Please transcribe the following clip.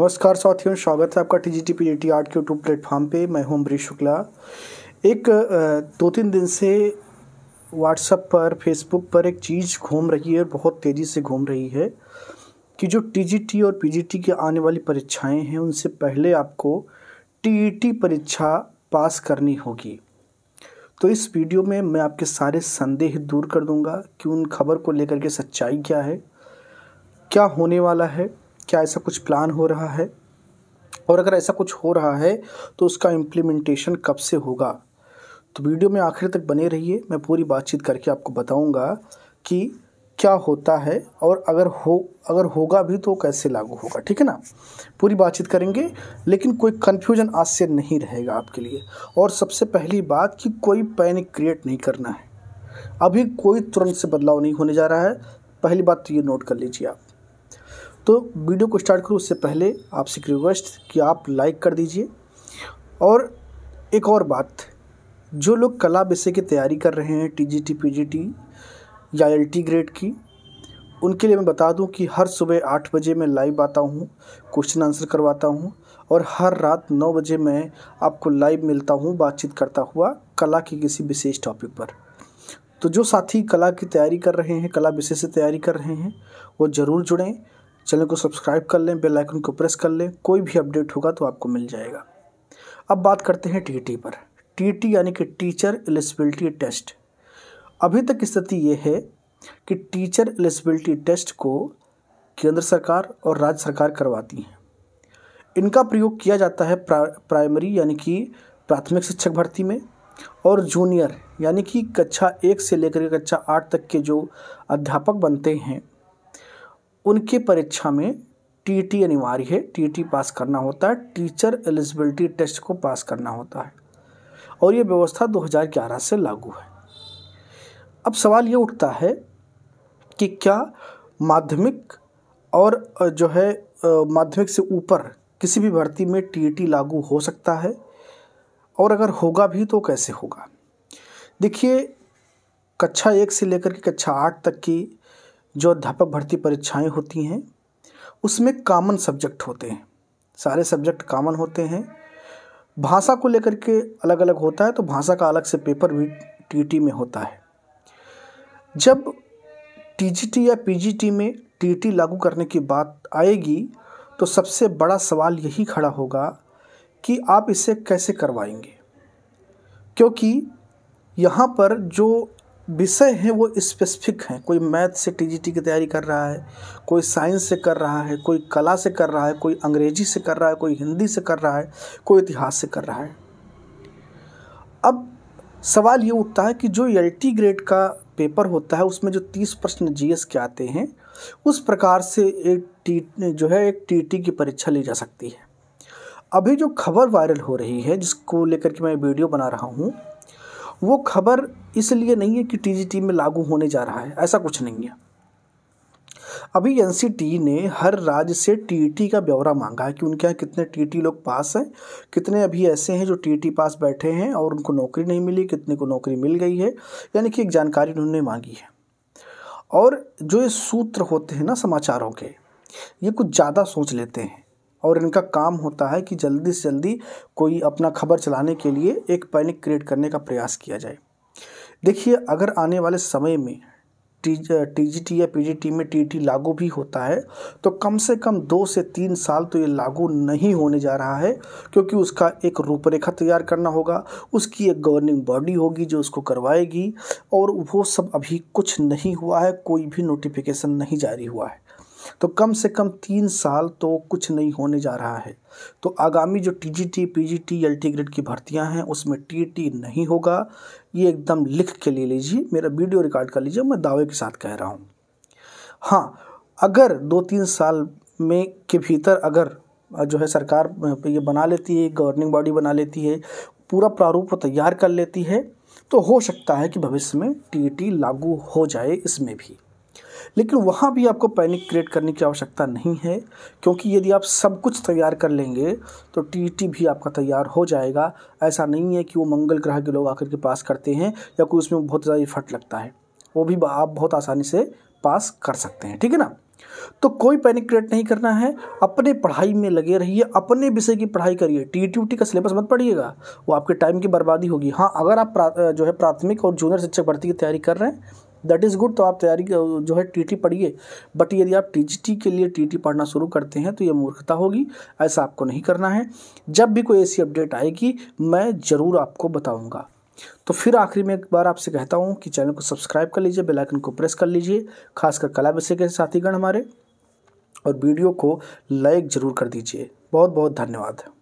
नमस्कार साथियों स्वागत है आपका T G T P T art के यूट्यूब प्लेटफॉर्म पे मैं हूं अमरीश शुक्ला एक दो तीन दिन से व्हाट्सअप पर फेसबुक पर एक चीज़ घूम रही है बहुत तेज़ी से घूम रही है कि जो टी जी टी और पी जी टी की आने वाली परीक्षाएं हैं उनसे पहले आपको टी ई टी परीक्षा पास करनी होगी तो इस वीडियो में मैं आपके सारे संदेह दूर कर दूंगा कि उन खबर को लेकर के सच्चाई क्या है क्या होने वाला है क्या ऐसा कुछ प्लान हो रहा है और अगर ऐसा कुछ हो रहा है तो उसका इम्प्लीमेंटेशन कब से होगा तो वीडियो में आखिर तक बने रहिए मैं पूरी बातचीत करके आपको बताऊंगा कि क्या होता है और अगर हो अगर होगा भी तो कैसे लागू होगा ठीक है ना पूरी बातचीत करेंगे लेकिन कोई कन्फ्यूजन आज से नहीं रहेगा आपके लिए और सबसे पहली बात कि कोई पैनिक क्रिएट नहीं करना है अभी कोई तुरंत से बदलाव नहीं होने जा रहा है पहली बात तो ये नोट कर लीजिए आप तो वीडियो को स्टार्ट करूँ उससे पहले आपसे एक रिक्वेस्ट कि आप लाइक कर दीजिए और एक और बात जो लोग कला विषय की तैयारी कर रहे हैं T T G P G T या एल टी ग्रेड की उनके लिए मैं बता दूं कि हर सुबह आठ बजे मैं लाइव आता हूं क्वेश्चन आंसर करवाता हूं और हर रात नौ बजे मैं आपको लाइव मिलता हूं बातचीत करता हुआ कला के किसी विशेष टॉपिक पर तो जो साथी कला की तैयारी कर रहे हैं कला विषय से तैयारी कर रहे हैं वो ज़रूर जुड़ें चैनल को सब्सक्राइब कर लें बेल आइकन को प्रेस कर लें कोई भी अपडेट होगा तो आपको मिल जाएगा अब बात करते हैं टीटी पर टीटी यानी कि टीचर एलिजिबिलिटी टेस्ट अभी तक स्थिति ये है कि टीचर एलिजिबिलिटी टेस्ट को केंद्र सरकार और राज्य सरकार करवाती हैं इनका प्रयोग किया जाता है प्रा, प्राइमरी यानी कि प्राथमिक शिक्षक भर्ती में और जूनियर यानी कि कक्षा एक से लेकर कक्षा आठ तक के जो अध्यापक बनते हैं उनके परीक्षा में टी अनिवार्य है टी पास करना होता है टीचर एलिजिबिलिटी टेस्ट को पास करना होता है और ये व्यवस्था 2011 से लागू है अब सवाल ये उठता है कि क्या माध्यमिक और जो है माध्यमिक से ऊपर किसी भी भर्ती में टी लागू हो सकता है और अगर होगा भी तो कैसे होगा देखिए कक्षा एक से लेकर के कक्षा आठ तक की जो अध्यापक भर्ती परीक्षाएं होती हैं उसमें कॉमन सब्जेक्ट होते हैं सारे सब्जेक्ट कॉमन होते हैं भाषा को लेकर के अलग अलग होता है तो भाषा का अलग से पेपर भी टीटी में होता है जब टीजीटी या पीजीटी में टीटी लागू करने की बात आएगी तो सबसे बड़ा सवाल यही खड़ा होगा कि आप इसे कैसे करवाएंगे क्योंकि यहाँ पर जो विषय हैं वो स्पेसिफिक हैं कोई मैथ से टीजीटी की तैयारी कर रहा है कोई साइंस से कर रहा है कोई कला से कर रहा है कोई अंग्रेजी से कर रहा है कोई हिंदी से कर रहा है कोई इतिहास से कर रहा है अब सवाल ये उठता है कि जो एल ग्रेड का पेपर होता है उसमें जो तीस प्रश्न जी के आते हैं उस प्रकार से एक टी जो है एक टीटी की परीक्षा ली जा सकती है अभी जो खबर वायरल हो रही है जिसको लेकर के मैं वीडियो बना रहा हूँ वो खबर इसलिए नहीं है कि टीजीटी में लागू होने जा रहा है ऐसा कुछ नहीं है अभी एनसीटी ने हर राज्य से टीटी e का ब्यौरा मांगा है कि उनके यहाँ कितने टीटी e लोग पास हैं कितने अभी ऐसे हैं जो टीटी e पास बैठे हैं और उनको नौकरी नहीं मिली कितने को नौकरी मिल गई है यानी कि एक जानकारी उन्होंने मांगी है और जो ये सूत्र होते हैं ना समाचारों के ये कुछ ज़्यादा सोच लेते हैं और इनका काम होता है कि जल्दी से जल्दी कोई अपना खबर चलाने के लिए एक पैनिक क्रिएट करने का प्रयास किया जाए देखिए अगर आने वाले समय में टी टी या पी टी में टी लागू भी होता है तो कम से कम दो से तीन साल तो ये लागू नहीं होने जा रहा है क्योंकि उसका एक रूपरेखा तैयार करना होगा उसकी एक गवर्निंग बॉडी होगी जो उसको करवाएगी और वो सब अभी कुछ नहीं हुआ है कोई भी नोटिफिकेशन नहीं जारी हुआ है तो कम से कम तीन साल तो कुछ नहीं होने जा रहा है तो आगामी जो T G T P G T L T grade की भर्तियाँ हैं उसमें टी टी नहीं होगा ये एकदम लिख के ले लीजिए मेरा वीडियो रिकॉर्ड कर लीजिए मैं दावे के साथ कह रहा हूँ हाँ अगर दो तीन साल में के भीतर अगर जो है सरकार ये बना लेती है गवर्निंग बॉडी बना लेती है पूरा प्रारूप तैयार कर लेती है तो हो सकता है कि भविष्य में टी लागू हो जाए इसमें भी लेकिन वहाँ भी आपको पैनिक क्रिएट करने की आवश्यकता नहीं है क्योंकि यदि आप सब कुछ तैयार कर लेंगे तो टीटी e भी आपका तैयार हो जाएगा ऐसा नहीं है कि वो मंगल ग्रह के लोग आकर के पास करते हैं या कोई उसमें बहुत ज़्यादा इफर्ट लगता है वो भी आप बहुत आसानी से पास कर सकते हैं ठीक है ना तो कोई पैनिक क्रिएट नहीं करना है अपने पढ़ाई में लगे रहिए अपने विषय की पढ़ाई करिए e टी टी का सिलेबस मत पढ़िएगा वो आपके टाइम की बर्बादी होगी हाँ अगर आप जो है प्राथमिक और जूनियर शिक्षक भर्ती की तैयारी कर रहे हैं दैट इज़ गुड तो आप तैयारी जो है टी टी पढ़िए बट यदि आप टी जी टी के लिए टी टी पढ़ना शुरू करते हैं तो ये मूर्खता होगी ऐसा आपको नहीं करना है जब भी कोई ऐसी अपडेट आएगी मैं ज़रूर आपको बताऊँगा तो फिर आखिरी में एक बार आपसे कहता हूँ कि चैनल को सब्सक्राइब कर लीजिए बेल आइकन को प्रेस कर लीजिए खासकर कला विषय के साथीगण हमारे और वीडियो को लाइक ज़रूर कर दीजिए बहुत बहुत धन्यवाद